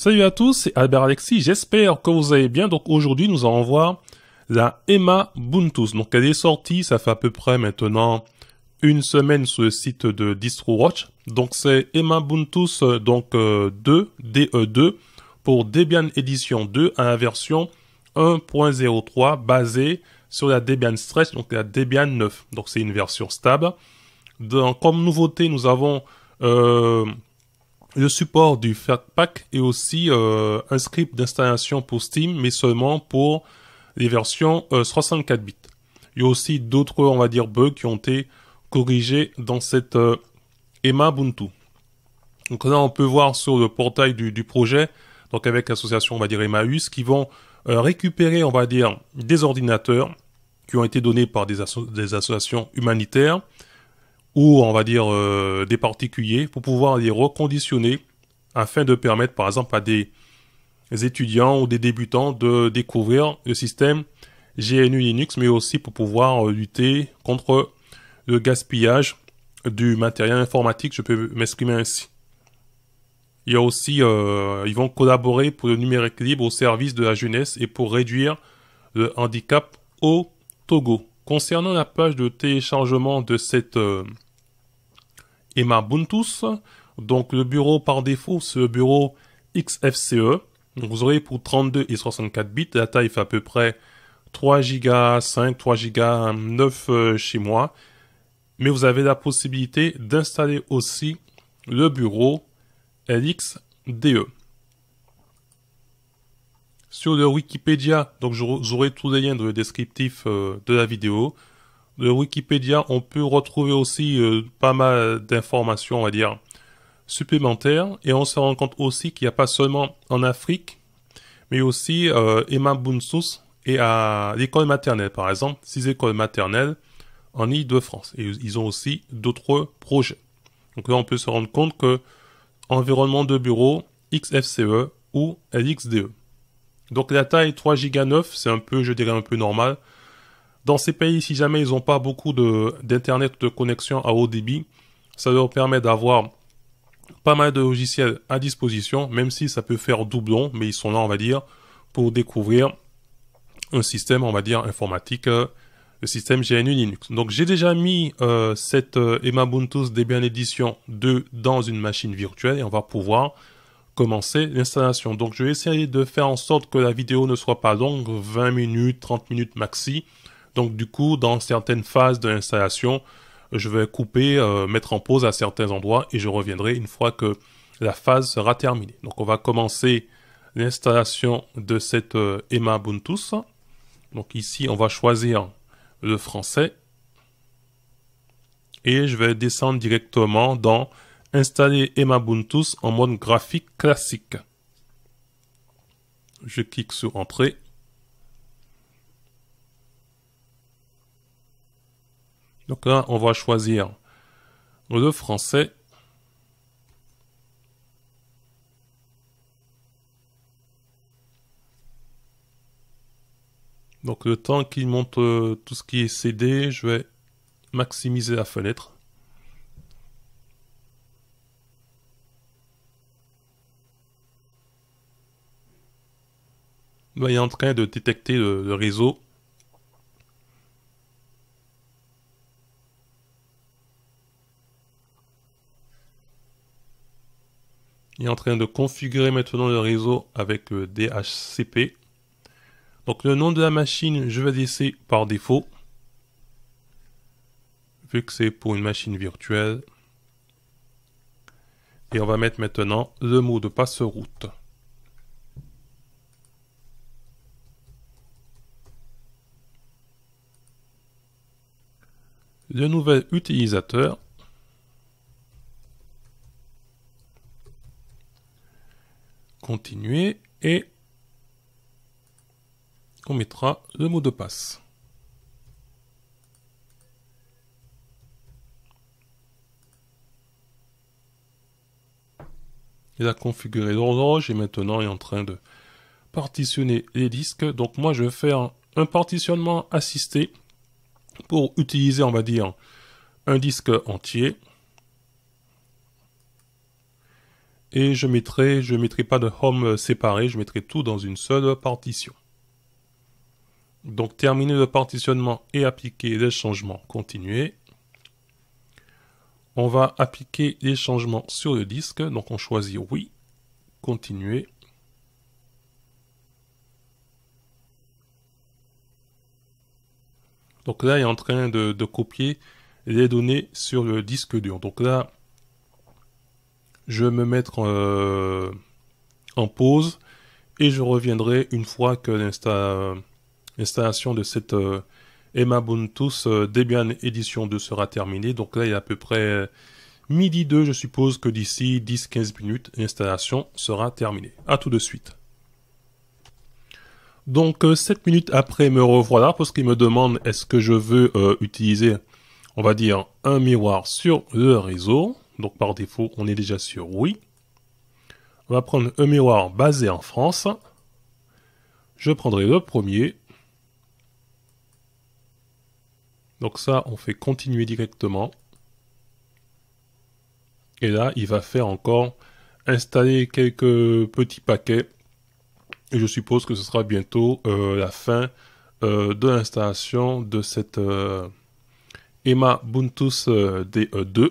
Salut à tous, c'est Albert Alexis, j'espère que vous allez bien. Donc aujourd'hui nous allons voir la Emma Buntus. Donc elle est sortie, ça fait à peu près maintenant une semaine sur le site de DistroWatch. Donc c'est Emma Buntus euh, donc euh, 2 e DE2 pour Debian Edition 2 à la version 1.03 basée sur la Debian Stretch, donc la Debian 9. Donc c'est une version stable. Donc comme nouveauté, nous avons euh, le support du Fatpak est aussi euh, un script d'installation pour Steam, mais seulement pour les versions 64 euh, bits. Il y a aussi d'autres, on va dire, bugs qui ont été corrigés dans cette Emma euh, EMA Ubuntu. Donc là, on peut voir sur le portail du, projet, donc avec l'association, on va dire, Emmaüs, qui vont récupérer, on va dire, des ordinateurs qui ont été donnés par des associations humanitaires, ou on va dire euh, des particuliers pour pouvoir les reconditionner afin de permettre par exemple à des étudiants ou des débutants de découvrir le système GNU Linux mais aussi pour pouvoir euh, lutter contre le gaspillage du matériel informatique, je peux m'exprimer ainsi. Il y a aussi, euh, ils vont collaborer pour le numérique libre au service de la jeunesse et pour réduire le handicap au Togo. Concernant la page de téléchargement de cette euh, Emma Buntus, donc le bureau par défaut, c'est le bureau XFCE. vous aurez pour 32 et 64 bits, la taille fait à peu près 3 Go 5, 3 Go 9 chez moi. Mais vous avez la possibilité d'installer aussi le bureau LXDE sur le Wikipédia, donc j'aurai tous les liens dans le descriptif euh, de la vidéo. Le Wikipédia, on peut retrouver aussi euh, pas mal d'informations, on va dire, supplémentaires. Et on se rend compte aussi qu'il n'y a pas seulement en Afrique, mais aussi euh, Emma Bunsus et à l'école maternelle, par exemple, six écoles maternelles en Ile-de-France. Et ils ont aussi d'autres projets. Donc là, on peut se rendre compte que environnement de bureau, XFCE ou LXDE. Donc la taille 3 Go 9, c'est un peu, je dirais, un peu normal. Dans ces pays, si jamais ils n'ont pas beaucoup d'internet de, connexion à haut débit, ça leur permet d'avoir pas mal de logiciels à disposition, même si ça peut faire doublon, mais ils sont là, on va dire, pour découvrir un système, on va dire, informatique, euh, le système GNU Linux. Donc j'ai déjà mis euh, cette euh, Emma Emabuntus Debian Edition 2 dans une machine virtuelle et on va pouvoir commencer l'installation. Donc je vais essayer de faire en sorte que la vidéo ne soit pas longue, 20 minutes, 30 minutes maxi. Donc du coup, dans certaines phases de l'installation, je vais couper, euh, mettre en pause à certains endroits et je reviendrai une fois que la phase sera terminée. Donc on va commencer l'installation de cette euh, Emma Buntus. Donc ici, on va choisir le français. Et je vais descendre directement dans installer Emabuntus en mode graphique classique. Je clique sur Entrée. Donc là, on va choisir le français. Donc le temps qu'il monte euh, tout ce qui est CD, je vais maximiser la fenêtre. il est en train de détecter le, réseau. Il est en train de configurer maintenant le réseau avec euh, DHCP. Donc le nom de la machine, je vais laisser par défaut. Vu que c'est pour une machine virtuelle. Et on va mettre maintenant le mot de passe route. Le nouvel utilisateur continuer et on mettra le mot de passe. Il a configuré l'horloge et maintenant il est en train de partitionner les disques. Donc moi je vais faire un partitionnement assisté pour utiliser, on va dire, un disque entier. Et je mettrai, je mettrai pas de home séparé, je mettrai tout dans une seule partition. Donc terminer le partitionnement et appliquer les changements. Continuer. On va appliquer les changements sur le disque. Donc on choisit oui. Continuer. Donc là, il est en train de, copier les données sur le disque dur. Donc là, je vais me mettre euh, en pause et je reviendrai une fois que l'installation de cette euh, Emma Buntus euh, Debian Edition 2 sera terminée. Donc là, il est à peu près midi 2, je suppose que d'ici 10-15 minutes, l'installation sera terminée. A tout de suite. Donc, 7 euh, minutes après me revoilà parce qu'il me demande est-ce que je veux euh, utiliser, on va dire, un miroir sur le réseau. Donc, par défaut, on est déjà sur oui. On va prendre un miroir basé en France. Je prendrai le premier. Donc ça, on fait continuer directement. Et là, il va faire encore installer quelques petits paquets et je suppose que ce sera bientôt euh, la fin euh, de l'installation de cette euh, Emma Buntus DE2.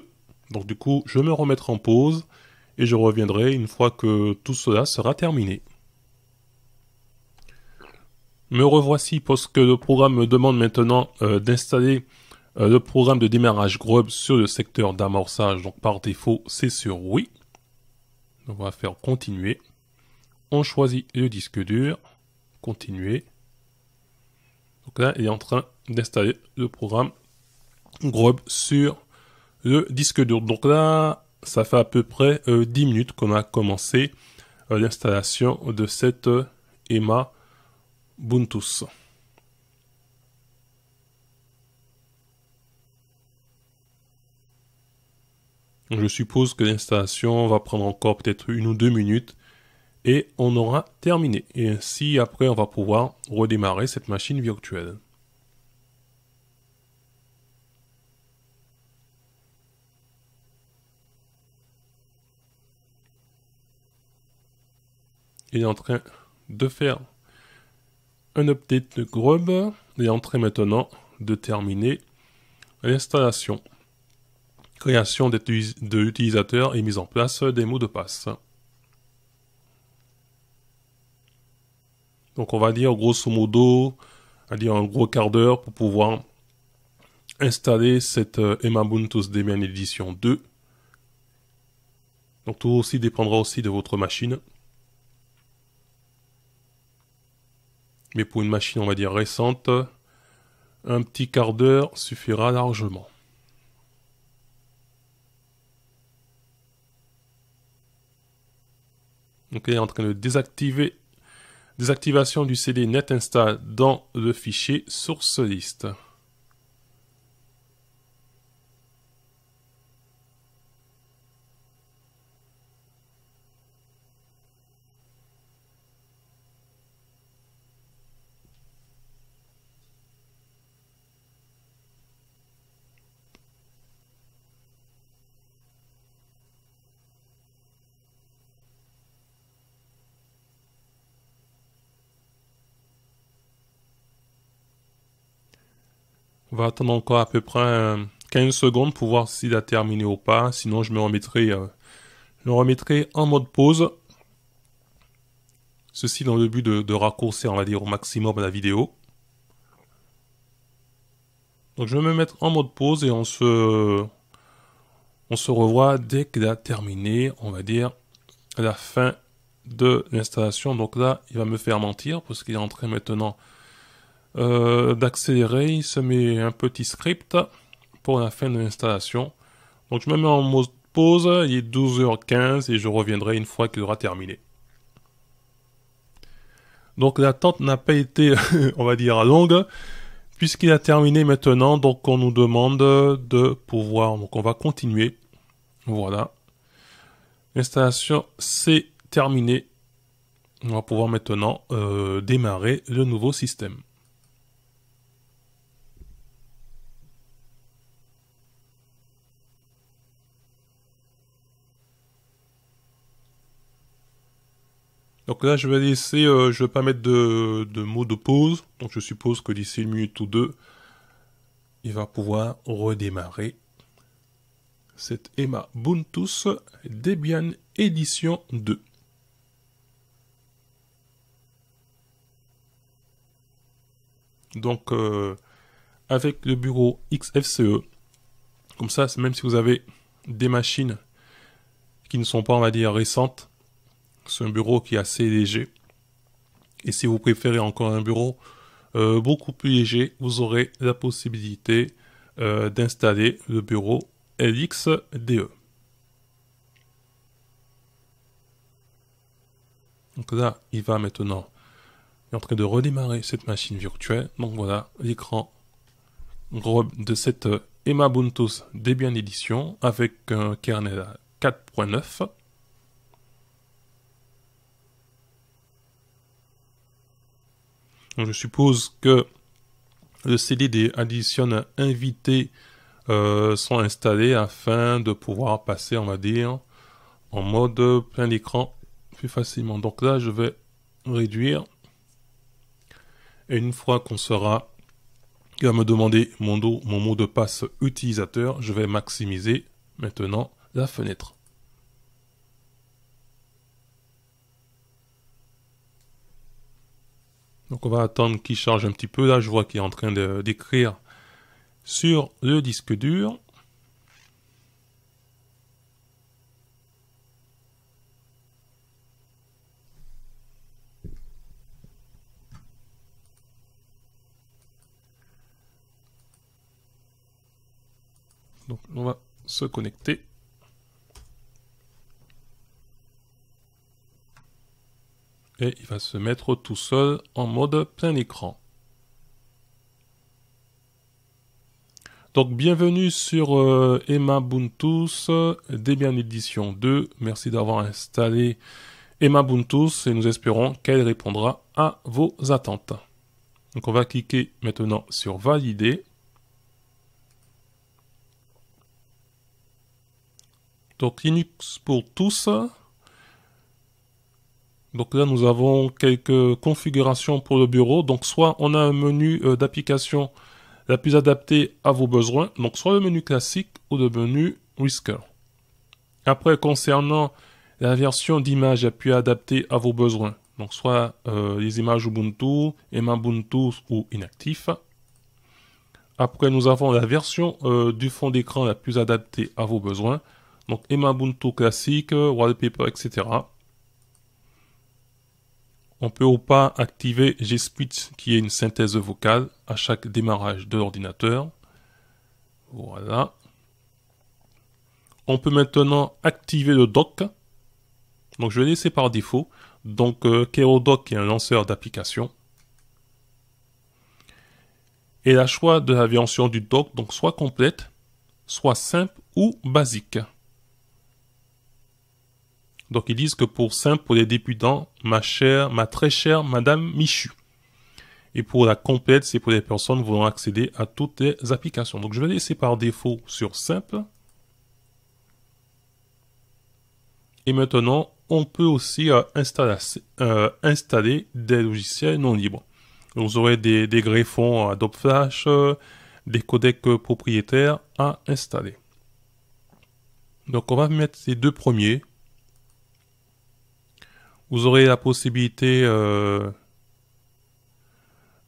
Donc du coup, je me remettrai en pause et je reviendrai une fois que tout cela sera terminé. Me revoici parce que le programme me demande maintenant d'installer le programme de démarrage Grub sur le secteur d'amorçage. Donc par défaut, c'est sur oui. On va faire continuer on choisit le disque dur, continuer. Donc là, il est en train d'installer le programme Grub sur le disque dur. Donc là, ça fait à peu près euh, dix 10 minutes qu'on a commencé euh, l'installation de cette Emma euh, EMA Buntus. Je suppose que l'installation va prendre encore peut-être une ou deux minutes et on aura terminé. Et ainsi après on va pouvoir redémarrer cette machine virtuelle. Il est en train de faire un update de Grub Il est en train maintenant de terminer l'installation, création l'utilisateur et mise en place des mots de passe. Donc on va dire grosso modo, on dire un gros quart d'heure pour pouvoir installer cette euh, Demian Edition 2. Donc tout aussi dépendra aussi de votre machine. Mais pour une machine, on va dire récente, un petit quart d'heure suffira largement. Donc elle est en train de désactiver désactivation du CD install dans le fichier source liste. On va attendre encore à peu près 15 euh, secondes pour voir s'il a terminé ou pas. Sinon, je me remettrai, euh, remettrai en mode pause. Ceci dans le but de, raccourcir, on va dire, au maximum la vidéo. Donc, je vais me mettre en mode pause et on se, on se revoit dès qu'il a terminé, on va dire, la fin de l'installation. Donc là, il va me faire mentir parce qu'il est entré maintenant euh, d'accélérer, il se met un petit script pour la fin de l'installation. Donc je me mets en mode pause, il est 12h15 et je reviendrai une fois qu'il aura terminé. Donc l'attente n'a pas été, on va dire, longue, puisqu'il a terminé maintenant, donc on nous demande de pouvoir, donc on va continuer. Voilà. L'installation, c'est terminé. On va pouvoir maintenant euh, démarrer le nouveau système. Donc là, je vais laisser, euh, je vais pas mettre de, mot de pause. Donc je suppose que d'ici une minute ou deux, il va pouvoir redémarrer cette Emma Buntus Debian Edition 2. Donc euh, avec le bureau XFCE, comme ça, même si vous avez des machines qui ne sont pas, on va dire, récentes, c'est un bureau qui est assez léger. Et si vous préférez encore un bureau euh, beaucoup plus léger, vous aurez la possibilité euh, d'installer le bureau LXDE. Donc là, il va maintenant, il est en train de redémarrer cette machine virtuelle. Donc voilà, l'écran de cette euh, Emma Buntus Debian Edition avec un kernel 4.9 je suppose que le CD des invité invités euh, sont installés afin de pouvoir passer, on va dire, en mode plein d'écran plus facilement. Donc là, je vais réduire. Et une fois qu'on sera à me demander mon, mon mot de passe utilisateur, je vais maximiser maintenant la fenêtre. Donc on va attendre qu'il charge un petit peu. Là, je vois qu'il est en train d'écrire sur le disque dur. Donc on va se connecter. et il va se mettre tout seul en mode plein écran. Donc bienvenue sur euh, Emma Buntus, Debian Edition 2. Merci d'avoir installé Emma Buntus et nous espérons qu'elle répondra à vos attentes. Donc on va cliquer maintenant sur Valider. Donc Linux pour tous, donc là, nous avons quelques configurations pour le bureau. Donc soit on a un menu euh, d'application la plus adaptée à vos besoins, donc soit le menu classique ou le menu Whisker. Après, concernant la version d'image la plus adaptée à vos besoins, donc soit euh, les images Ubuntu, Ubuntu ou inactif. Après, nous avons la version euh, du fond d'écran la plus adaptée à vos besoins, donc Ubuntu classique, wallpaper, etc. On peut ou pas activer g qui est une synthèse vocale à chaque démarrage de l'ordinateur. Voilà. On peut maintenant activer le dock. Donc je vais laisser par défaut. Donc euh, KeroDoc est un lanceur d'application. Et la choix de la version du dock, donc soit complète, soit simple ou basique. Donc ils disent que pour simple, pour les débutants, ma chère, ma très chère Madame Michu. Et pour la complète, c'est pour les personnes voulant accéder à toutes les applications. Donc je vais laisser par défaut sur simple. Et maintenant, on peut aussi euh, euh, installer, des logiciels non libres. Vous aurez des, greffons Adobe Flash, euh, des codecs propriétaires à installer. Donc on va mettre ces deux premiers vous aurez la possibilité. Euh,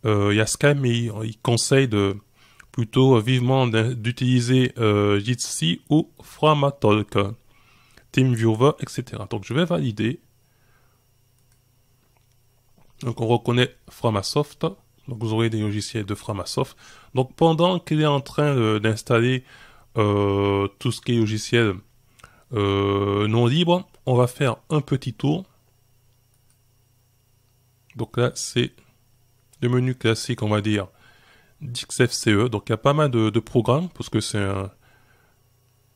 euh, il y a mais il, conseille de plutôt vivement d'utiliser euh, Jitsi ou Framatalk, TeamViewer, etc. Donc je vais valider. Donc on reconnaît Framasoft. Donc vous aurez des logiciels de Framasoft. Donc pendant qu'il est en train d'installer tout ce qui est logiciel non libre, on va faire un petit tour donc là, c'est le menu classique, on va dire, d'XFCE. Donc il y a pas mal de, programmes, parce que c'est un...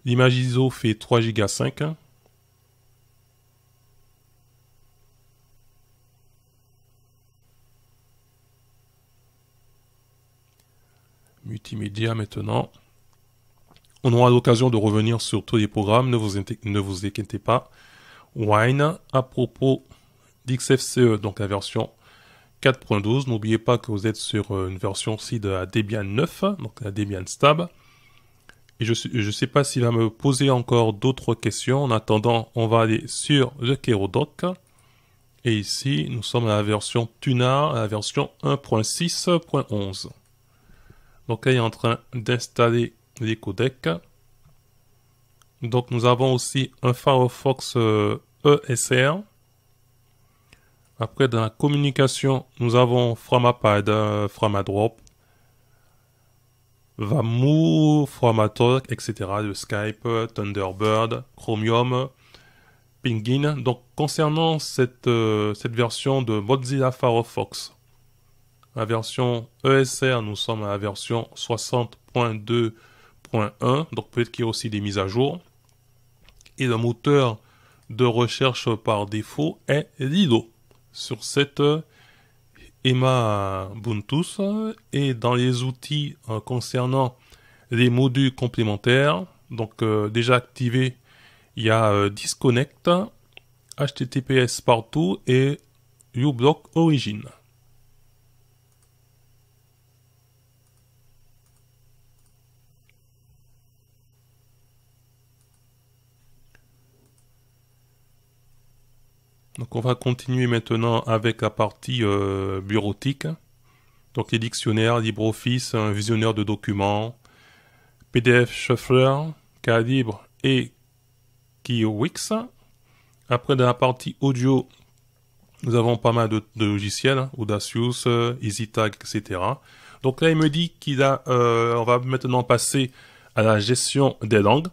L'image ISO fait 3 Go 5. multimédia maintenant. On aura l'occasion de revenir sur tous les programmes, ne vous, ne vous inquiétez pas. Wine, à propos d'XFCE, donc la version 4.12. N'oubliez pas que vous êtes sur euh, une version aussi de la Debian 9, donc la Debian Stab. Et je ne sais pas s'il va me poser encore d'autres questions. En attendant, on va aller sur le Kerodoc. Et ici, nous sommes à la version Tuna, à la version 1.6.11. Donc là, il est en train d'installer les codecs. Donc nous avons aussi un Firefox ESR euh, e après, dans la communication, nous avons Framapad, Framadrop, Vamu, Framatalk, etc. de Skype, Thunderbird, Chromium, Pingin. Donc, concernant cette, euh, cette version de Mozilla Firefox, la version ESR, nous sommes à la version 60.2.1. Donc, peut-être qu'il y a aussi des mises à jour. Et le moteur de recherche par défaut est Lido sur cette euh, Emma Buntus euh, et dans les outils euh, concernant les modules complémentaires, donc déjà activé, il y a Disconnect, HTTPS partout et uBlock Origin. Donc on va continuer maintenant avec la partie euh, bureautique. Donc les dictionnaires, LibreOffice, un visionneur de documents, PDF Shuffler, Calibre et Kiwix. Après dans la partie audio, nous avons pas mal de, logiciels, hein, Audacious, euh, EasyTag, etc. Donc là il me dit qu'il a, euh, on va maintenant passer à la gestion des langues.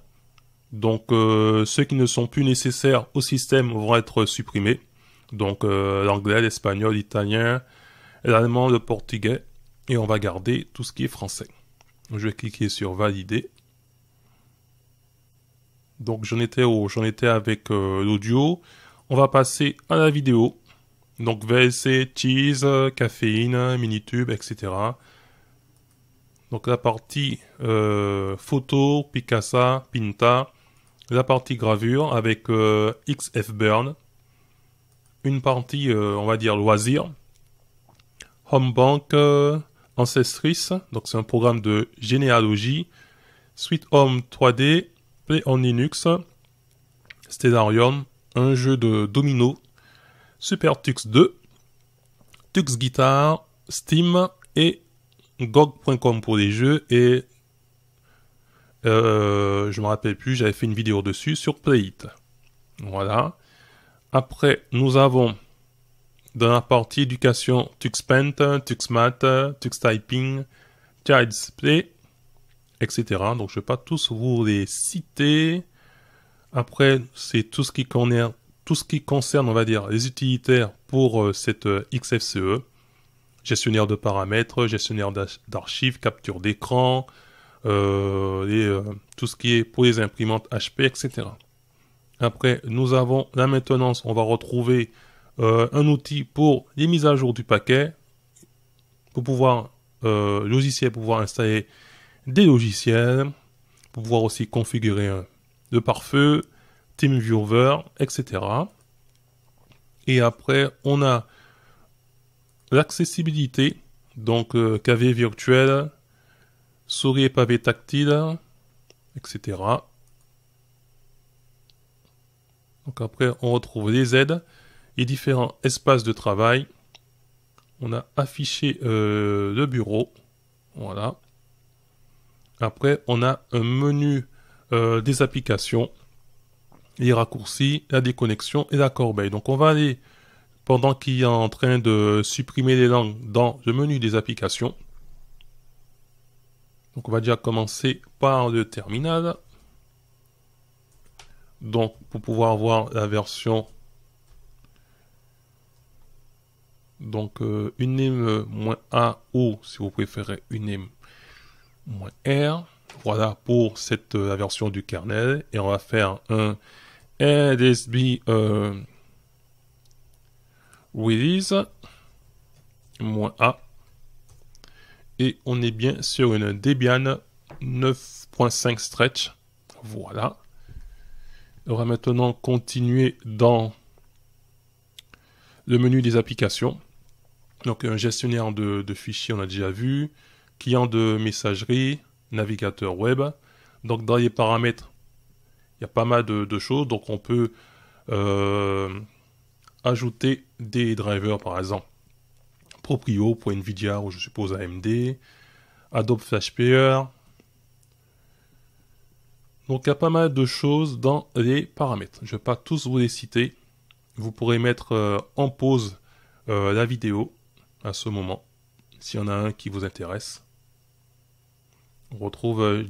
Donc euh, ceux qui ne sont plus nécessaires au système vont être supprimés. Donc euh, l'anglais, l'espagnol, l'italien, l'allemand, le portugais. Et on va garder tout ce qui est français. Je vais cliquer sur valider. Donc j'en étais étais avec euh, l'audio. On va passer à la vidéo. Donc VLC, cheese, caféine, mini tube etc. Donc la partie photo, Picasa, Pinta, la partie gravure avec euh, XF Burn, une partie, euh, on va dire, loisir, Homebank Bank, euh, Ancestris, donc c'est un programme de généalogie, Suite Home 3D, Play on Linux, Stellarium, un jeu de domino, Super Tux 2, Tux Guitar, Steam et GOG.com pour les jeux et euh, je me rappelle plus, j'avais fait une vidéo dessus sur Playit. Voilà. Après, nous avons dans la partie éducation TuxPaint, TuxMath, TuxTyping, ChildsPlay, etc. Donc je ne vais pas tous vous les citer. Après, c'est tout ce qui concerne, tout ce qui concerne, on va dire, les utilitaires pour euh, cette euh, XFCE. Gestionnaire de paramètres, gestionnaire d'archives, capture d'écran, euh, euh, tout ce qui est pour les imprimantes HP, etc. Après, nous avons la maintenance. On va retrouver euh, un outil pour les mises à jour du paquet, pour pouvoir logiciel, pouvoir installer des logiciels, pouvoir aussi configurer le pare-feu, TeamViewer, etc. Et après, on a l'accessibilité, donc KV virtuel, souris et pavé tactile, etc. Donc après, on retrouve les aides, et différents espaces de travail. On a affiché euh, le bureau. Voilà. Après, on a un menu euh, des applications, les raccourcis, la déconnexion et la corbeille. Donc on va aller, pendant qu'il est en train de supprimer les langues, dans le menu des applications. Donc on va déjà commencer par le terminal. Donc pour pouvoir voir la version donc euh, uname-a ou si vous préférez uname-r. Voilà pour cette euh, version du kernel et on va faire un lsb euh, release -a et on est bien sur une Debian 9.5 stretch. Voilà. On va maintenant continuer dans le menu des applications. Donc un gestionnaire de, fichiers, on a déjà vu. Client de messagerie, navigateur web. Donc dans les paramètres, il y a pas mal de, choses. Donc on peut euh, ajouter des drivers par exemple. Proprio pour Nvidia ou je suppose AMD, Adobe Flash Player. Donc il y a pas mal de choses dans les paramètres. Je ne vais pas tous vous les citer. Vous pourrez mettre euh, en pause euh, la vidéo à ce moment, s'il y en a un qui vous intéresse. On retrouve euh,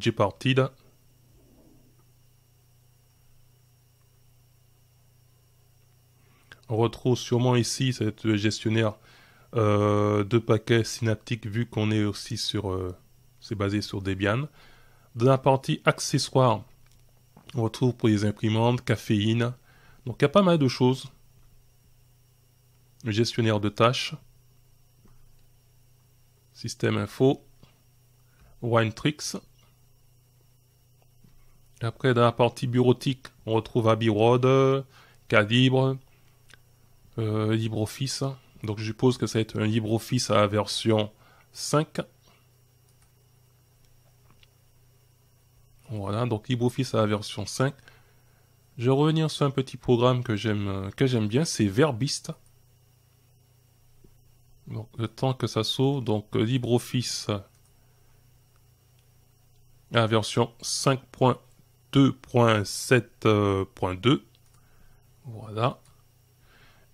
On retrouve sûrement ici cette gestionnaire euh, deux paquets synaptiques vu qu'on est aussi sur... Euh, c'est basé sur Debian. Dans la partie accessoires, on retrouve pour les imprimantes, caféine. Donc il y a pas mal de choses. gestionnaire de tâches. Système info. Tricks. Après, dans la partie bureautique, on retrouve Abbey Calibre, euh, LibreOffice. Donc je suppose que ça va être un LibreOffice à la version 5. Voilà, donc LibreOffice à la version 5. Je vais revenir sur un petit programme que j'aime que j'aime bien, c'est Verbist. Donc le temps que ça sauve. donc LibreOffice à la version 5.2.7.2. Euh, voilà.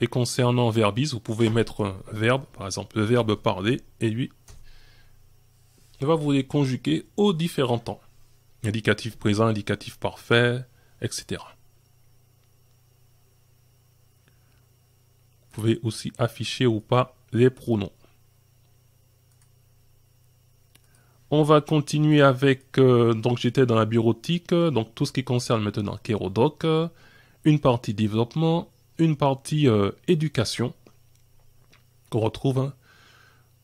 Et concernant verbis, vous pouvez mettre un verbe, par exemple le verbe parler, et lui, il va vous les conjuguer aux différents temps. Indicatif présent, indicatif parfait, etc. Vous pouvez aussi afficher ou pas les pronoms. On va continuer avec, euh, donc j'étais dans la bureautique, donc tout ce qui concerne maintenant Kerodoc, une partie développement, une partie euh, éducation qu'on retrouve. Hein.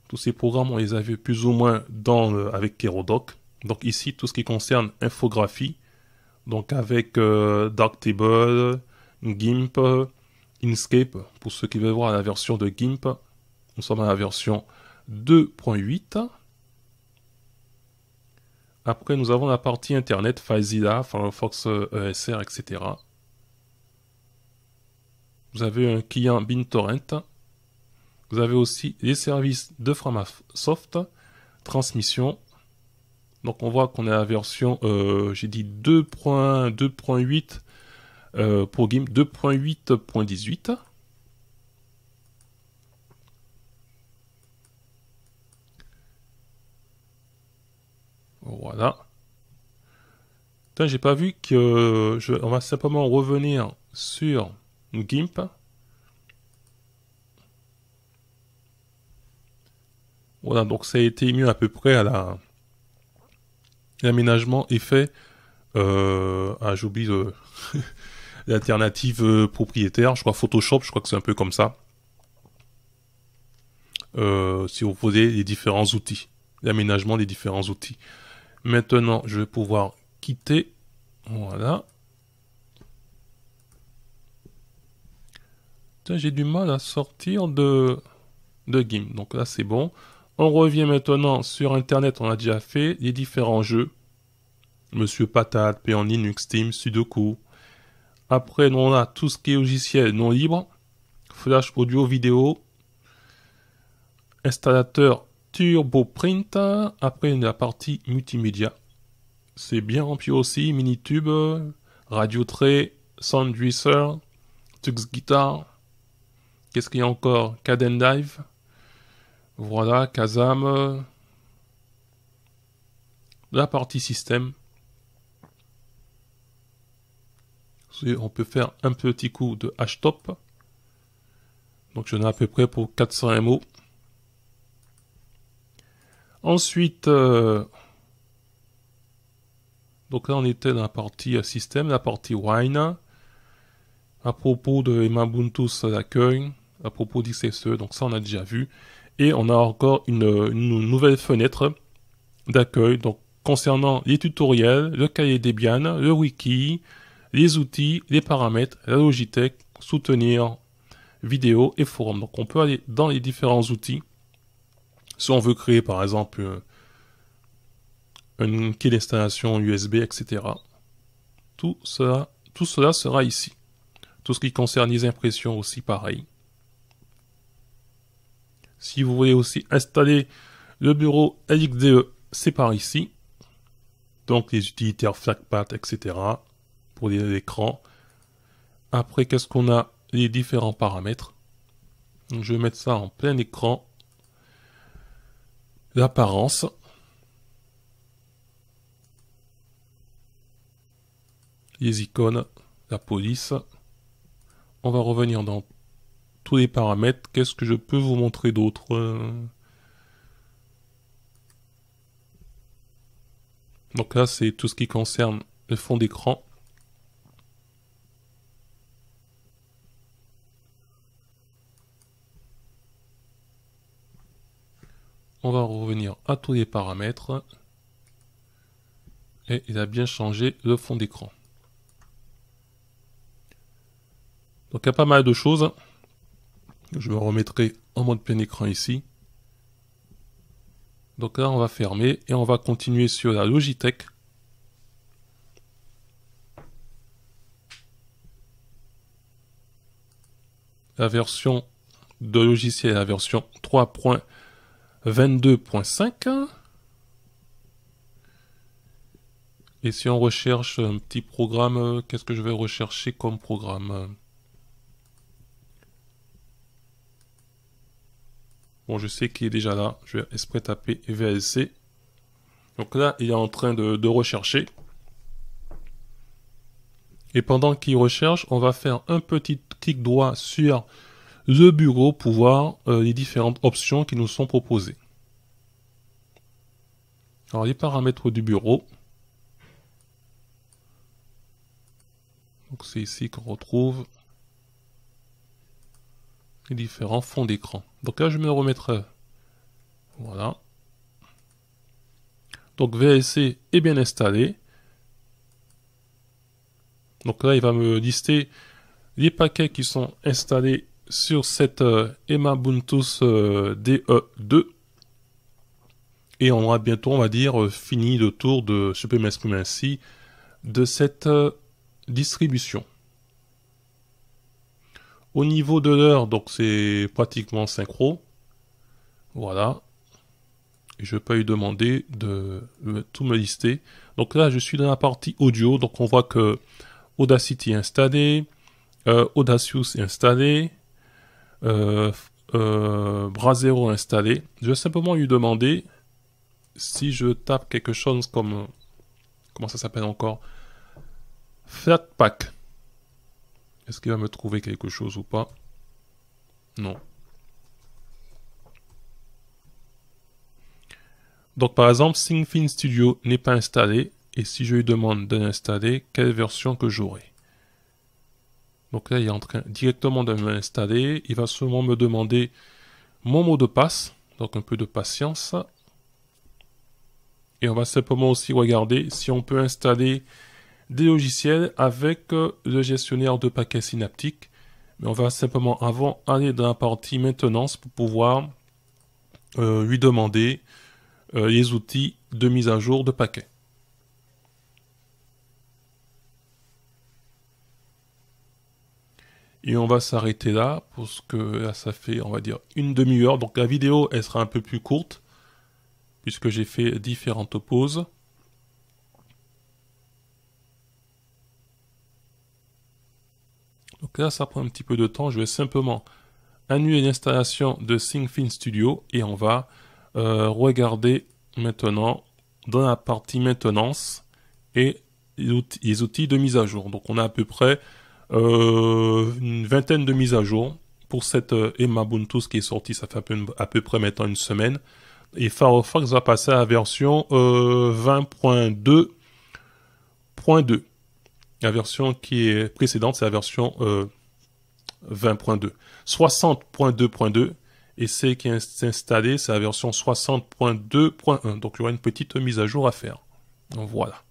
Tous ces programmes, on les a plus ou moins dans, euh, avec Kerodoc. Donc ici, tout ce qui concerne infographie, donc avec euh, Darktable, GIMP, Inkscape, pour ceux qui veulent voir la version de GIMP, nous sommes à la version 2.8. Après, nous avons la partie Internet, FileZilla, Firefox ESR, e etc. Vous avez un client BinTorrent. Vous avez aussi les services de Framasoft, transmission. Donc on voit qu'on a la version, euh, j'ai dit 2.8 euh, pour GIMP, 2.8.18. Voilà. j'ai pas vu que... Euh, je, on va simplement revenir sur GIMP. Voilà, donc ça a été mieux à peu près à la l'aménagement est fait. Euh, j'oublie euh, l'alternative euh, propriétaire. Je crois Photoshop, je crois que c'est un peu comme ça. si vous posez les différents outils, l'aménagement des différents outils. Maintenant, je vais pouvoir quitter. Voilà. j'ai du mal à sortir de, de GIMP. Donc là, c'est bon. On revient maintenant sur Internet, on a déjà fait les différents jeux. Monsieur Patate, Payon Linux, Steam, Sudoku. Après, on a tout ce qui est logiciel non libre. Flash audio vidéo. Installateur Turbo Print. Après, a la partie multimédia. C'est bien rempli aussi. Minitube, Radio Tray, Sandwisser, Tux Guitar, Qu'est-ce qu'il y a encore Caden Voilà, Kazam. Euh, la partie système. On peut faire un petit coup de h Donc j'en ai à peu près pour 400 MO. Ensuite, euh, donc là on était dans la partie euh, système, la partie wine. À propos de la d'accueil à propos d'ICSE donc ça on a déjà vu. Et on a encore une, nouvelle fenêtre d'accueil, donc concernant les tutoriels, le cahier Debian, le wiki, les outils, les paramètres, la Logitech, soutenir, vidéo et forum. Donc on peut aller dans les différents outils. Si on veut créer par exemple euh, une clé d'installation USB, etc. Tout cela, tout cela sera ici. Tout ce qui concerne les impressions aussi, pareil. Si vous voulez aussi installer le bureau LXDE, c'est par ici. Donc les utilitaires FlatPath, etc. pour les écrans. Après, qu'est-ce qu'on a Les différents paramètres. je vais mettre ça en plein écran. L'apparence. les icônes, la police. On va revenir dans les paramètres. Qu'est-ce que je peux vous montrer d'autre euh Donc là, c'est tout ce qui concerne le fond d'écran. On va revenir à tous les paramètres. Et il a bien changé le fond d'écran. Donc il y a pas mal de choses je me remettrai en mode plein écran ici. Donc là, on va fermer et on va continuer sur la Logitech. La version de logiciel, la version 3.22.5. Et si on recherche un petit programme, euh, qu'est-ce que je vais rechercher comme programme Bon, je sais qu'il est déjà là. Je vais esprit taper VLC. Donc là, il est en train de, rechercher. Et pendant qu'il recherche, on va faire un petit clic droit sur le bureau pour voir euh, les différentes options qui nous sont proposées. Alors les paramètres du bureau. Donc c'est ici qu'on retrouve les différents fonds d'écran. Donc là, je me remettrai. Voilà. Donc VSC est bien installé. Donc là, il va me lister les paquets qui sont installés sur cette euh, Emma Buntus euh, e DE2. Et on aura bientôt, on va dire, euh, fini le tour de, je peux ainsi, de cette distribution. Au niveau de l'heure, donc c'est pratiquement synchro. Voilà. Et je peux lui demander de tout me lister. Donc là, je suis dans la partie audio. Donc on voit que Audacity installé. Euh, Audacious installé. Euh, euh, Brasero installé. Je vais simplement lui demander si je tape quelque chose comme... Comment ça s'appelle encore Flatpak. Est-ce qu'il va me trouver quelque chose ou pas Non. Donc par exemple, SyncFin Studio n'est pas installé. Et si je lui demande de l'installer, quelle version que j'aurai Donc là, il est en train directement de m'installer. Il va seulement me demander mon mot de passe. Donc un peu de patience. Et on va simplement aussi regarder si on peut installer des logiciels avec euh, le gestionnaire de paquets synaptiques. Mais on va simplement avant aller dans la partie maintenance pour pouvoir euh, lui demander euh, les outils de mise à jour de paquets. Et on va s'arrêter là, parce que là, ça fait, on va dire, une demi-heure. Donc la vidéo, elle sera un peu plus courte, puisque j'ai fait différentes pauses. Donc là, ça prend un petit peu de temps. Je vais simplement annuler l'installation de Syncfin Studio et on va euh, regarder maintenant dans la partie maintenance et les outils de mise à jour. Donc on a à peu près euh, une vingtaine de mises à jour pour cette euh, Emma Ubuntu qui est sortie, ça fait à peu, près maintenant une semaine. Et Firefox va passer à la version 20.2.2. La version qui est précédente, c'est la version 20.2. Euh, 60.2.2 et celle qui est installée, c'est la version 60.2.1. Donc il y aura une petite mise à jour à faire. Donc voilà.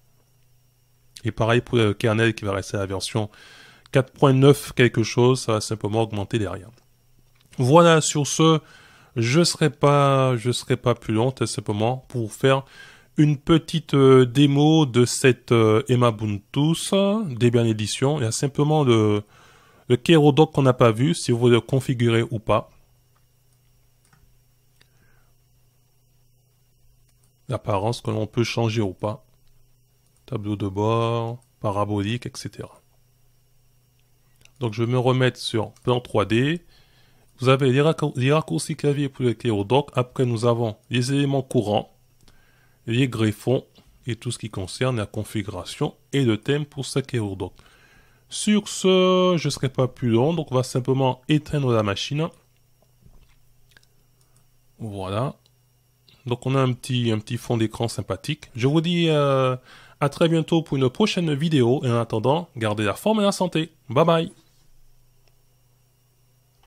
Et pareil pour le euh, kernel qui va rester à la version 4.9 quelque chose, ça va simplement augmenter derrière. Voilà, sur ce, je serai pas, je serai pas plus long, simplement pour faire une petite euh, démo de cette euh, Emma Buntus, des bien Il y a simplement le, Kerodoc qu'on n'a pas vu, si vous voulez le configurer ou pas. L'apparence que l'on peut changer ou pas. Tableau de bord, parabolique, etc. Donc je vais me remettre sur plan 3D. Vous avez les, raccourcis clavier pour le Kerodoc. Après nous avons les éléments courants les greffons et tout ce qui concerne la configuration et le thème pour Sakero Donc, Sur ce, je ne serai pas plus long, donc on va simplement éteindre la machine. Voilà. Donc on a un petit, un petit fond d'écran sympathique. Je vous dis euh, à très bientôt pour une prochaine vidéo et en attendant, gardez la forme et la santé. Bye bye